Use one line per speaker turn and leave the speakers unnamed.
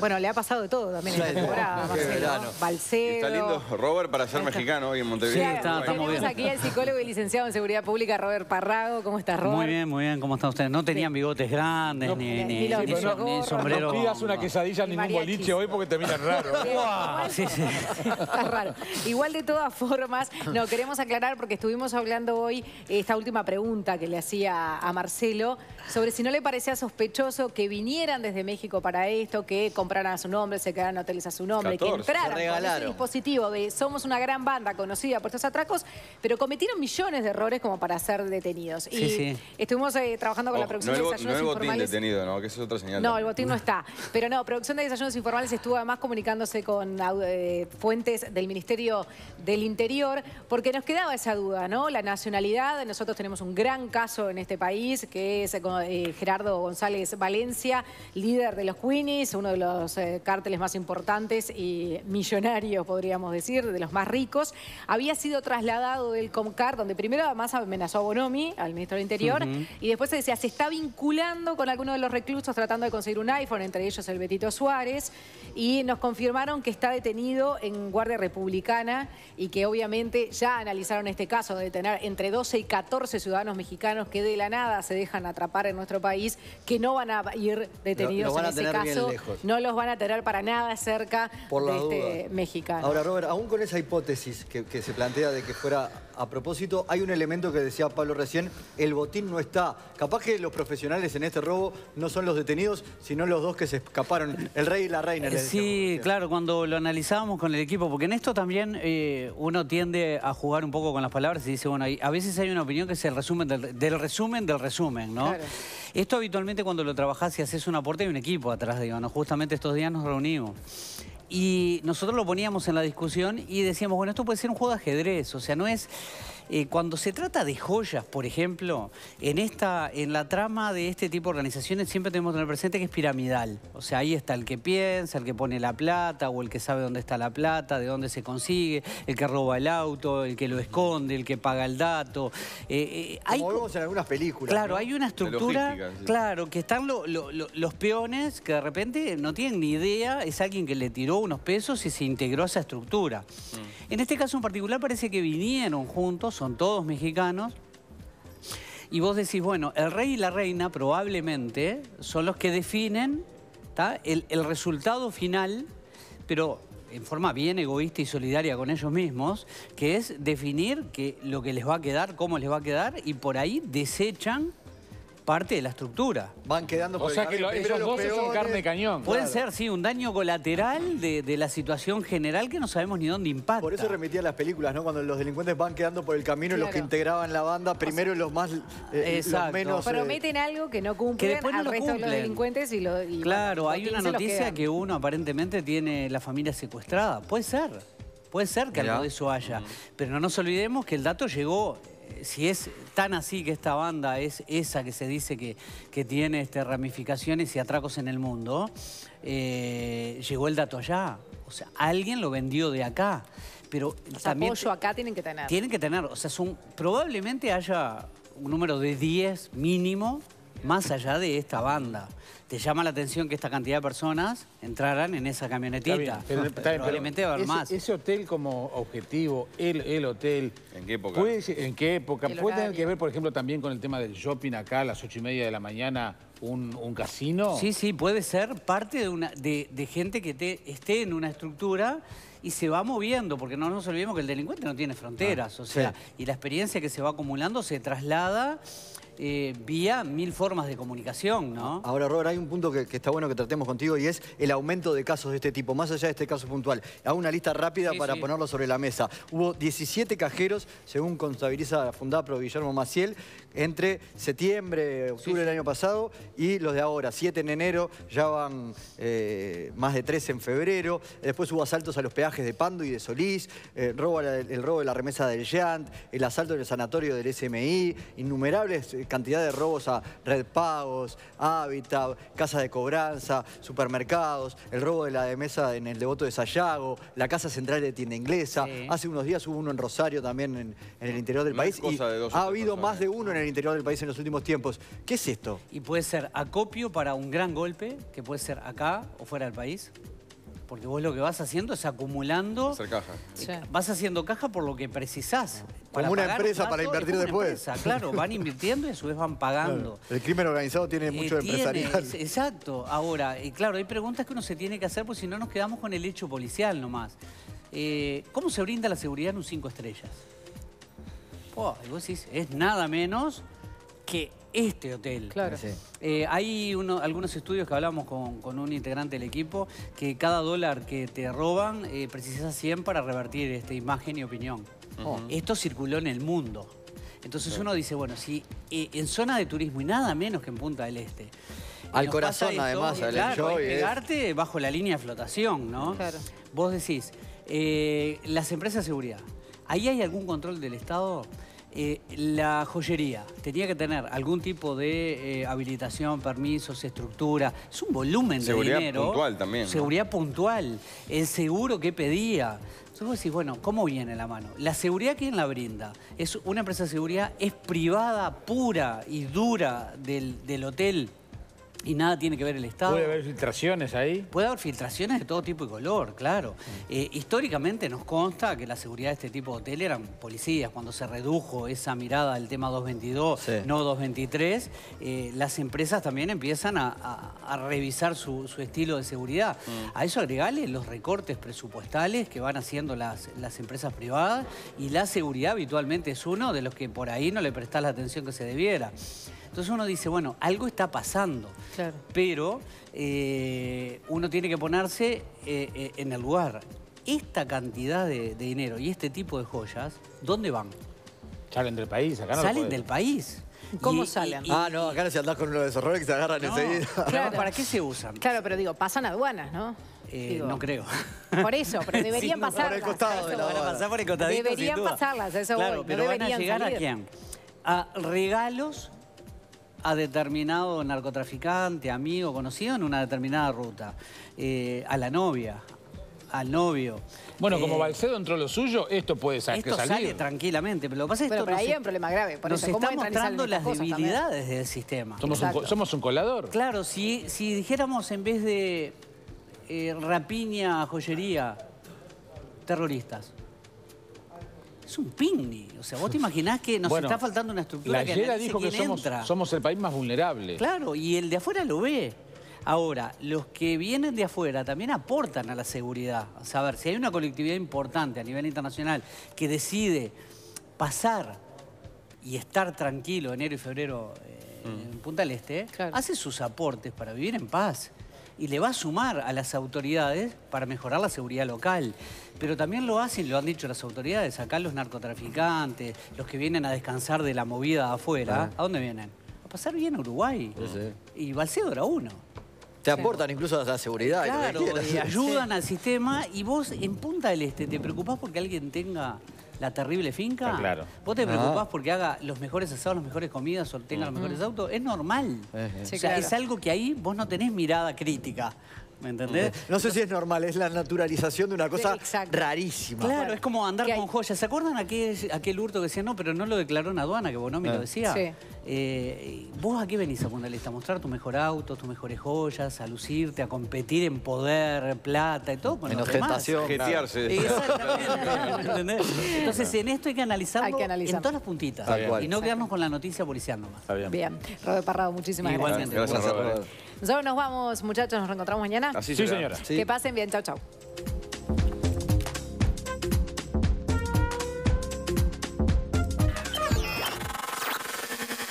Bueno, le ha pasado de todo también esta temporada, Marcelo. Está lindo
Robert para ser mexicano
hoy en Montevideo. Sí, está, estamos bien. aquí al
psicólogo y licenciado en Seguridad Pública, Robert Parrago. ¿Cómo estás, Robert? Muy
bien, muy bien. ¿Cómo están ustedes? No tenían bigotes grandes, ni, ni, sombrero. No pidas una quesadilla ni ningún boliche hoy porque te miran raro. sí, sí.
Está raro. Igual de todas formas, no, queremos aclarar porque estuvimos hablando hoy esta última pregunta que le hacía a Marcelo sobre si no le parecía sospechoso que vinieran desde México para esto, que compraran a su nombre, se quedaran hoteles a su nombre, que entraran con ese dispositivo de somos una gran banda conocida por estos atracos, pero cometieron millones de errores como para ser detenidos. y estuvimos eh, trabajando con la producción de desayunos informales. No el botín
detenido, ¿no? Que es otra señal. No, el botín no
está. Pero no, producción de desayunos informales estuvo además comunicándose con eh, fuentes del Ministerio del Interior porque nos quedaba esa duda, ¿no? La nacionalidad, nosotros tenemos un gran caso en este país que es eh, Gerardo González Valencia, líder de los Queenies, uno de los los eh, cárteles más importantes y millonarios, podríamos decir, de los más ricos, había sido trasladado del Comcar, donde primero además amenazó a Bonomi, al ministro del Interior, y después se decía, se está vinculando con alguno de los reclusos tratando de conseguir un iPhone, entre ellos el Betito Suárez, y nos confirmaron que está detenido en Guardia Republicana y que obviamente ya analizaron este caso de detener entre 12 y 14 ciudadanos mexicanos que de la nada se dejan atrapar en nuestro país, que no van a ir detenidos en ese caso van a tener para nada cerca de este mexicano. Ahora,
Robert, aún con esa hipótesis que, se plantea de que fuera a propósito, hay un elemento que decía Pablo recién, el botín no está. Capaz que los profesionales en este robo no son los detenidos, sino los dos que se escaparon, el rey y la reina. Eh,
sí, claro, cuando lo analizábamos con el equipo, porque en esto también eh, uno tiende a jugar un poco con las palabras y dice, bueno, a veces hay una opinión que es el resumen del, del resumen del resumen, ¿no? Claro. Esto habitualmente cuando lo trabajás y haces un aporte hay un equipo atrás digamos Justamente estos días nos reunimos. Y nosotros lo poníamos en la discusión y decíamos, bueno, esto puede ser un juego de ajedrez. O sea, no es eh, cuando se trata de joyas, por ejemplo, en, esta, en la trama de este tipo de organizaciones siempre tenemos que tener presente que es piramidal. O sea, ahí está el que piensa, el que pone la plata o el que sabe dónde está la plata, de dónde se consigue, el que roba el auto, el que lo esconde, el que paga el dato. Eh, eh, Como vemos en algunas películas. Claro, hay una estructura, claro, que están los peones que de repente no tienen ni idea, es alguien que le tiró unos pesos y se integró a esa estructura. Mm. En este caso en particular parece que vinieron juntos son todos mexicanos. Y vos decís, bueno, el rey y la reina probablemente son los que definen el, resultado final, pero en forma bien egoísta y solidaria con ellos mismos, que es definir que lo que les va a quedar, cómo les va a quedar, y por ahí desechan parte de la estructura. Van quedando... O sea que esos dos son carne de cañón. Pueden ser, sí, un daño colateral de, la situación general que no sabemos ni dónde impacta. Por eso
remitía las películas, ¿no? Cuando los delincuentes van quedando por el camino los que integraban la banda, primero los más... Eh, menos...
Eh, Prometen algo que no cumplen que después los delincuentes y lo... claro, hay una noticia
que uno aparentemente tiene la familia secuestrada. Puede ser. Puede ser que algo de eso haya. Pero no nos olvidemos que el dato llegó si es tan así que esta banda es esa que se dice que, que tiene este, ramificaciones y atracos en el mundo, eh, llegó el dato allá. O sea, alguien lo vendió de acá. Pero o sea, también apoyo
acá tienen que tener. Tienen
que tener. O sea, son, probablemente haya un número de 10 mínimo más allá de esta banda. Te llama la atención que esta cantidad de personas entraran en esa camionetita. Probablemente va a haber más.
Ese hotel como objetivo, el,
el hotel... ¿En qué época? Puede, ¿En qué época? ¿Puede tener que ver, por ejemplo, también con el tema del shopping acá a las ocho y media de la mañana un, casino. Sí, sí, puede ser parte de, una, de, gente que esté en una estructura y se va moviendo, porque no nos olvidemos que el delincuente no tiene fronteras, ah, o sea, y la experiencia que se va acumulando se traslada eh, vía mil formas de comunicación, ¿no?
Ahora, Robert, hay un punto que, está bueno que tratemos contigo y es el aumento de casos de este tipo, más allá de este caso puntual. Hago una lista rápida para ponerlo sobre la mesa. Hubo 17 cajeros, según contabiliza la Fundapro Guillermo Maciel, entre septiembre, octubre del año pasado y los de ahora. 7 en enero, ya van eh, más de 3 en febrero. Después hubo asaltos a los peajes de Pando y de Solís, eh, el robo de la remesa del Yant, el asalto en el sanatorio del SMI, innumerables cantidad de robos a Red Pagos, Habitat, Casa de Cobranza, supermercados, el robo de la de mesa en el devoto de Sayago, la Casa Central de Tienda Inglesa. Hace unos días hubo uno en Rosario también en, el interior del país. Y ha habido más de uno en el interior del país en los últimos tiempos.
¿Qué es esto? Y puede ser acopio para un gran golpe, que puede ser acá o fuera del país. Porque vos lo que vas haciendo es acumulando... Hacer caja. Eh, vas haciendo caja por lo que precisás. como una empresa para invertir después. Empresa, claro, van invirtiendo y a su vez van pagando.
El crimen organizado tiene eh, mucho de empresarial. exacto.
Ahora, y claro, hay preguntas que uno se tiene que hacer porque si no nos quedamos con el hecho policial nomás. Eh, ¿Cómo se brinda la seguridad en un cinco estrellas? vos decís, es nada menos que este hotel. Claro. Eh, hay uno, algunos estudios que hablamos con, un integrante del equipo que cada dólar que te roban eh, precisas 100 para revertir esta imagen y opinión. Oh. Esto circuló en el mundo. Entonces uno dice, bueno, si eh, en zona de turismo y nada menos que en Punta del Este. Al corazón esto, además, y, claro, enjoy, pegarte bajo la línea de flotación, ¿no? Claro. Vos decís, las empresas de seguridad, ¿ahí hay algún control del Estado? Eh, la joyería tenía que tener algún tipo de eh, habilitación, permisos, estructura. Es un volumen de dinero. Seguridad puntual también. Seguridad puntual. El seguro que pedía. Entonces vos bueno, ¿cómo viene la mano? La seguridad, ¿quién la brinda? Es una empresa de seguridad, es privada, pura y dura del, del hotel. Y nada tiene que ver el Estado. ¿Puede haber filtraciones ahí? Puede haber filtraciones de todo tipo y color, claro. Eh, históricamente nos consta que la seguridad de este tipo de hotel eran policías. Cuando se redujo esa mirada del tema 222, no 223, eh, las empresas también empiezan a, revisar su, estilo de seguridad. Mm. A eso agregale los recortes presupuestales que van haciendo las, las empresas privadas y la seguridad habitualmente es uno de los que por ahí no le prestás la atención que se debiera. Entonces uno dice, bueno, algo está pasando, pero eh, uno tiene que ponerse eh, eh, en el lugar. Esta cantidad de, dinero y este tipo de joyas, ¿dónde van? Salen del país, acá no Salen del país. ¿Cómo salen? ah,
no, acá no se andás con uno de esos roles que se agarran enseguida. Claro. ¿Para qué se usan?
Claro, pero digo, pasan aduanas, ¿no? no creo. Por eso, pero deberían pasar pasarlas. Por el costado.
van a pasar por el Deberían pasarlas, eso claro, voy. No pero van a llegar a quién? A regalos a determinado narcotraficante, amigo, conocido en una determinada ruta, eh, a la novia, al novio. Bueno, como eh, Balcedo entró lo suyo, esto puede salir. Esto sale tranquilamente, pero lo que pasa es que... Pero ahí hay un problema grave. nos está mostrando las debilidades del sistema. Somos un, colador. Claro, si, si dijéramos en vez de eh, rapiña, joyería, terroristas. Es un picnic. O sea, vos te imaginás que nos está faltando una estructura que dijo que somos, somos el país más
vulnerable.
Claro, y el de afuera lo ve. Ahora, los que vienen de afuera también aportan a la seguridad. O a ver, si hay una colectividad importante a nivel internacional que decide pasar y estar tranquilo enero y febrero eh, mm. en Punta del Este, hace sus aportes para vivir en paz y le va a sumar a las autoridades para mejorar la seguridad local. Pero también lo hacen, lo han dicho las autoridades, acá los narcotraficantes, los que vienen a descansar de la movida afuera, ah. ¿a dónde vienen? A pasar bien a Uruguay. Y Balcedo era uno.
Te aportan incluso a la seguridad. Claro, y ayudan
al sistema y vos en Punta del Este te preocupás porque alguien tenga la terrible finca? claro. ¿Vos te preocupás porque haga los mejores asados, las mejores comidas o tenga los mejores autos? Es normal.
Eh. o sea, es
algo que ahí vos no tenés mirada crítica. ¿me entendés? No
sé si es normal, es la naturalización de una cosa rarísima. Claro,
es como andar con joyas. ¿Se acuerdan aquel, aquel hurto que decía, no, pero no lo declaró en aduana, que Bonomi me lo ah. decía? Sí. Eh, ¿Vos a qué venís a poner lista? ¿A mostrar tu mejor auto, tus mejores joyas, a lucirte, a competir en poder, plata y todo en demás? Entonces, en esto hay que analizarlo en todas las puntitas. Y no quedarnos con la noticia policiando más Está bien. bien.
Parrado, muchísimas gracias. Gracias, nosotros nos vamos, muchachos, nos reencontramos mañana. Así sí, señora. Que pasen bien, chao, chao.